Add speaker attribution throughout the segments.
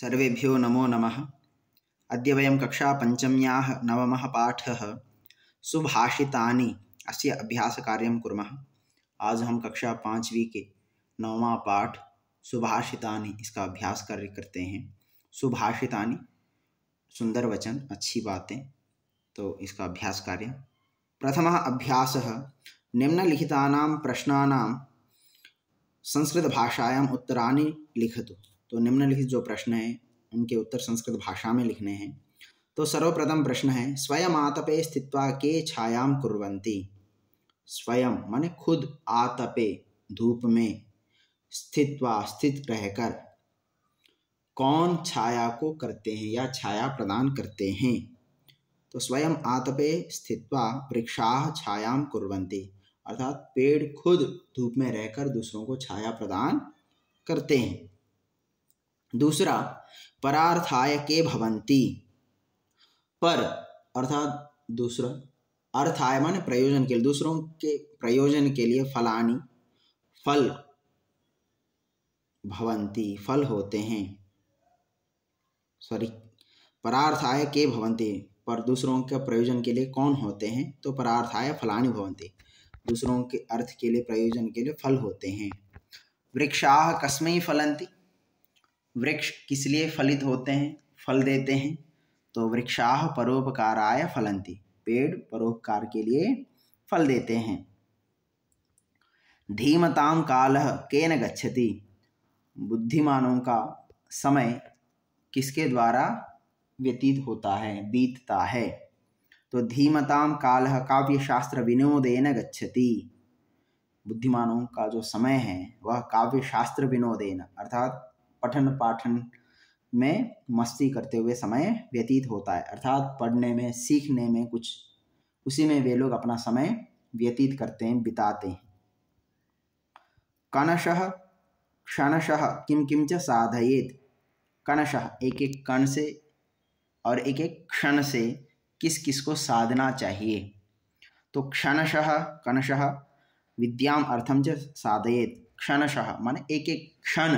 Speaker 1: सर्वेभ्यो नमो नमः अद्य वयं कक्षापञ्चम्याः नवमः पाठः सुभाषितानि अस्य अभ्यासकार्यं कुर्मः आज हम कक्षा पांचवी के नवमा पाठ सुभाषितानि इसका अभ्यास कार्य करते हैं सुभाषितानि सुंदर वचन अच्छी बातें तो इसका अभ्यास कार्य प्रथमः अभ्यासः निम्नलिखितानां प्रश्नानां संस्कृतभाषायाम् उत्तराणि लिखतु तो निम्नलिखित जो प्रश्न है उनके उत्तर संस्कृत भाषा में लिखने हैं तो सर्वप्रथम प्रश्न है स्वयं आतपे स्थित्वा के छायाम कुरंती स्वयं माने खुद आतपे धूप में स्थित्वा स्थित रहकर कौन छाया को करते हैं या छाया प्रदान करते हैं तो स्वयं आतपे स्थित्वा वृक्षा छायाम कुरंती अर्थात पेड़ खुद धूप में रहकर दूसरों को छाया प्रदान करते हैं दूसरा परार्थाय के भवंती पर अर्थात दूसरा अर्थाय माने प्रयोजन के लिए दूसरों के प्रयोजन के लिए फलानी फल भवंती फल होते हैं सॉरी परार्थाय के भवंती पर दूसरों के प्रयोजन के लिए कौन होते हैं तो परार्थाय फलानी भवंती दूसरों के अर्थ के लिए प्रयोजन के लिए फल होते हैं वृक्षा कस्में फलंती वृक्ष किस लिए फलित होते हैं फल देते हैं तो वृक्षा परोपकाराय फलंती पेड़ परोपकार के लिए फल देते हैं धीमताम काल के न गच्छति बुद्धिमानों का समय किसके द्वारा व्यतीत होता है बीतता है तो धीमताम काल काव्य शास्त्र विनोदेन गच्छति बुद्धिमानों का जो समय है वह काव्य शास्त्र विनोदेन अर्थात पठन पाठन में मस्ती करते हुए समय व्यतीत होता है अर्थात पढ़ने में सीखने में कुछ उसी में वे लोग अपना समय व्यतीत करते हैं बिताते हैं कणशः क्षणशः किम किम च साधयेत कणशः एक एक कण से और एक एक क्षण से किस किस को साधना चाहिए तो क्षणशः कणशः विद्याम अर्थम च साधयेत क्षणशः माने एक एक क्षण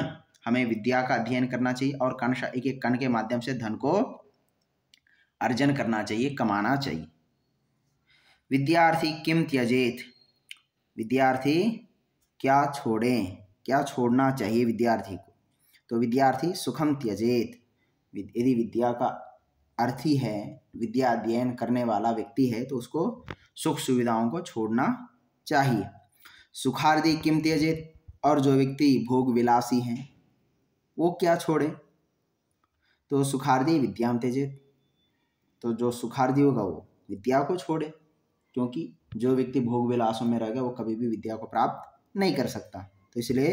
Speaker 1: हमें विद्या का अध्ययन करना चाहिए और कण एक एक कण के माध्यम से धन को अर्जन करना चाहिए कमाना चाहिए विद्यार्थी किम त्यजेत विद्यार्थी क्या छोड़ें क्या छोड़ना चाहिए विद्यार्थी को तो विद्यार्थी सुखम त्यजेत यदि विद्या का अर्थी है विद्या अध्ययन करने वाला व्यक्ति है तो उसको सुख सुविधाओं को छोड़ना चाहिए सुखार्दी किम त्यजेत और जो व्यक्ति भोग विलासी हैं वो क्या छोड़े तो सुखार्दी विद्याम तेजे तो जो सुखार्दी होगा वो विद्या को छोड़े क्योंकि जो व्यक्ति भोग विलासों में रहेगा वो कभी भी विद्या को प्राप्त नहीं कर सकता तो इसलिए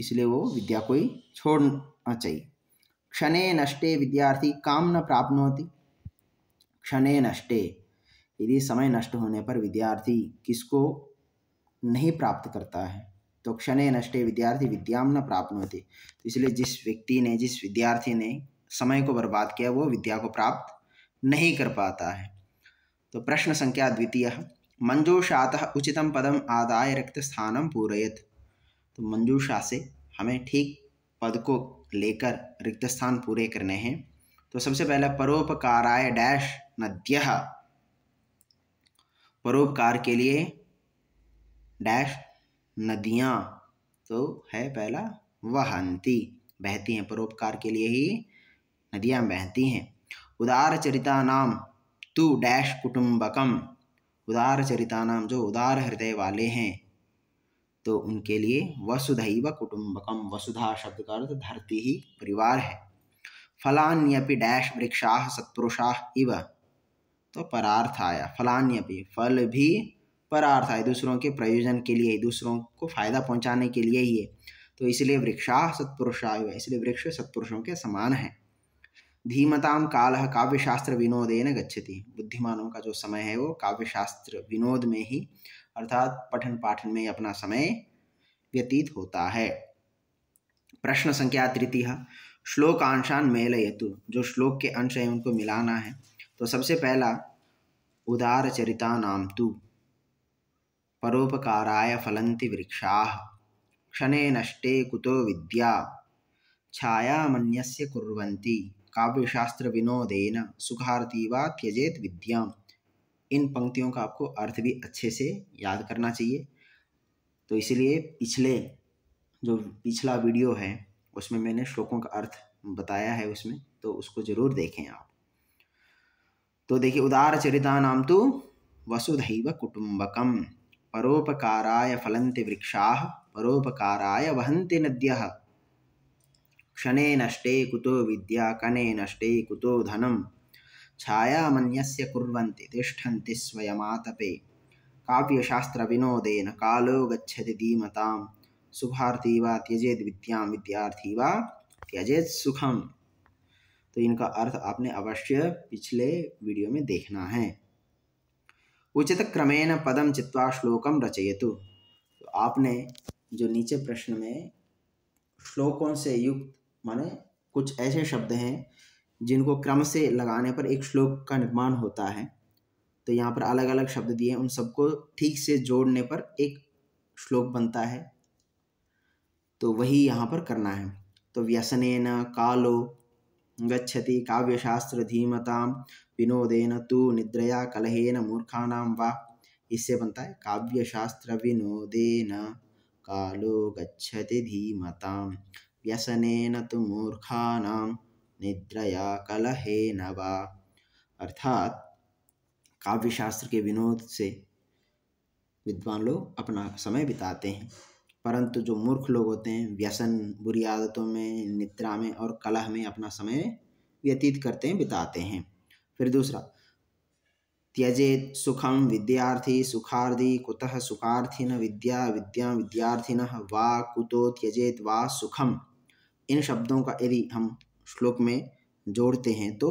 Speaker 1: इसलिए वो विद्या को ही छोड़ना चाहिए क्षणे नष्टे विद्यार्थी काम न प्राप्त होती क्षणे नष्टे यदि समय नष्ट होने पर विद्यार्थी किसको नहीं प्राप्त करता है तो क्षणे नष्टे विद्यार्थी विद्याम न प्राप्त तो इसलिए जिस व्यक्ति ने जिस विद्यार्थी ने समय को बर्बाद किया वो विद्या को प्राप्त नहीं कर पाता है तो प्रश्न संख्या द्वितीय मंजूषात उचितम पदम आदाय रक्त स्थानम पूरयत तो मंजूषा से हमें ठीक पद को लेकर रिक्त स्थान पूरे करने हैं तो सबसे पहले परोपकाराय डैश नद्य परोपकार के लिए डैश नदियाँ तो है पहला वहंती बहती हैं परोपकार के लिए ही नदियाँ बहती हैं उदार चरिता नाम तू डैश कुटुम्बकम उदार चरिता नाम जो उदार हृदय वाले हैं तो उनके लिए वसुधैव कुटुम्बकम वसुधा शब्द का अर्थ धरती ही परिवार है फलान्यपि डैश वृक्षा सत्पुरुषा इव तो परार्थ आया फलान्यपि फल भी पर अर्थ है दूसरों के प्रयोजन के लिए दूसरों को फायदा पहुंचाने के लिए ही है तो इसलिए वृक्षा सत्पुरुषायु है इसलिए वृक्ष सत्पुरुषों के समान है धीमताम काल काव्यशास्त्र विनोदेन गच्छति बुद्धिमानों का जो समय है वो काव्यशास्त्र विनोद में ही अर्थात पठन पाठन में अपना समय व्यतीत होता है प्रश्न संख्या तृतीय श्लोकांशान मेल यतु जो श्लोक के अंश है उनको मिलाना है तो सबसे पहला उदार चरिता नाम तू परोपकाराय फलन्ति वृक्षाः क्षणे नष्टे कुतो विद्या छायामन्यस्य कुर्वन्ति काव्यशास्त्रविनोदेन सुखार्थी वा त्यजेत विद्या इन पंक्तियों का आपको अर्थ भी अच्छे से याद करना चाहिए तो इसलिए पिछले जो पिछला वीडियो है उसमें मैंने श्लोकों का अर्थ बताया है उसमें तो उसको ज़रूर देखें आप तो देखिए उदार चरिता नाम तो वसुधैव कुटुंबकम परोपकाराय फलन्ति वृक्षाः परोपकाराय वहन्ति नद्यः क्षणे नष्टे कुतो विद्या कणे नष्टे कुतो धनं छायामन्यस्य कुर्वन्ति तिष्ठन्ति स्वयमातपे काव्यशास्त्रविनोदेन कालो गच्छति धीमतां सुखार्थी वा त्यजेद विद्यां विद्यार्थी वा त्यजेद सुखम तो इनका अर्थ आपने अवश्य पिछले वीडियो में देखना है उचित क्रमेण पदम चित्वा श्लोकम रचयतु तो आपने जो नीचे प्रश्न में श्लोकों से युक्त माने कुछ ऐसे शब्द हैं जिनको क्रम से लगाने पर एक श्लोक का निर्माण होता है तो यहाँ पर अलग अलग शब्द दिए उन सबको ठीक से जोड़ने पर एक श्लोक बनता है तो वही यहाँ पर करना है तो व्यसनेन कालो गच्छति काव्यशास्त्रधीमतां विनोदेन तु निद्रया कलहेन मूर्खानां वा इससे बनता है काव्यशास्त्र विनोदेन कालो गच्छति धीमता व्यसनेन तु मूर्खानां निद्रया कलहेन वा अर्थात काव्यशास्त्र के विनोद से विद्वान लोग अपना समय बिताते हैं परंतु जो मूर्ख लोग होते हैं व्यसन बुरी आदतों में निद्रा में और कलह में अपना समय व्यतीत करते हैं बिताते हैं फिर दूसरा त्यजेत सुखम विद्यार्थी सुखार्दी कुतः सुखार्थी न विद्या विद्या न वा कुतो त्यजेत वा सुखम इन शब्दों का यदि हम श्लोक में जोड़ते हैं तो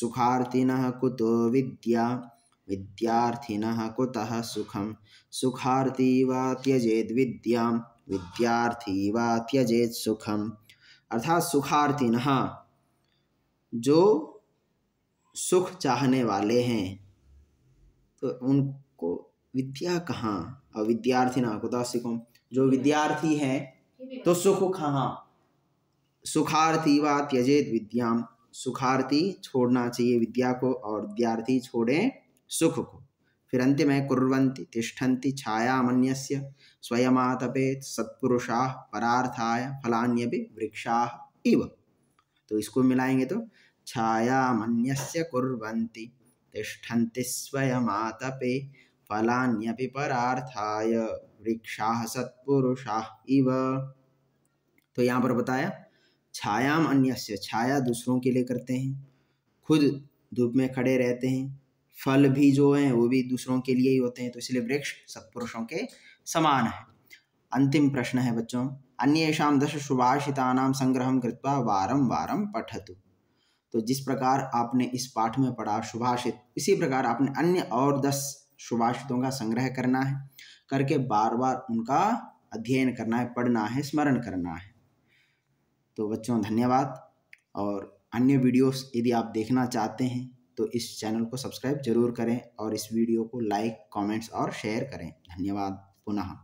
Speaker 1: सुखार्थी न कुतो विद्या विद्यार्थिनः कुतः सुखं सुखार्थी वा त्यजेत विद्यां विद्यार्थी वा त्यजेत् सुखम अर्थात सुखार्थी जो सुख चाहने वाले हैं तो उनको विद्या कहाँ और विद्यार्थी ना कुतः सुखम जो विद्यार्थी है तो सुख कहाँ सुखार्थी वा त्यजेत विद्याम सुखार्थी छोड़ना चाहिए विद्या को और विद्यार्थी छोड़े सुख को फिर अंत में कुर्वन्ति तिष्ठन्ति स्वयं स्वयमातपेत सत्पुरुषा परार्थाय भी वृक्षा इव तो इसको मिलाएंगे तो छायामन्यस्य कुर्वन्ति तिष्ठन्ति फलान्य भी परार्थाय वृक्षा सत्पुरुषा इव तो यहाँ पर बताया छायाम अन्यस्य छाया दूसरों के लिए करते हैं खुद धूप में खड़े रहते हैं फल भी जो हैं वो भी दूसरों के लिए ही होते हैं तो इसलिए वृक्ष सत्पुरुषों के समान है अंतिम प्रश्न है बच्चों अन्येषां दश सुभाषितानां संग्रह कृत्वा वारम वारम पठतु तो जिस प्रकार आपने इस पाठ में पढ़ा सुभाषित इसी प्रकार आपने अन्य और दस सुभाषितों का संग्रह करना है करके बार बार उनका अध्ययन करना है पढ़ना है स्मरण करना है तो बच्चों धन्यवाद और अन्य वीडियोस यदि आप देखना चाहते हैं तो इस चैनल को सब्सक्राइब जरूर करें और इस वीडियो को लाइक कमेंट्स और शेयर करें धन्यवाद पुनः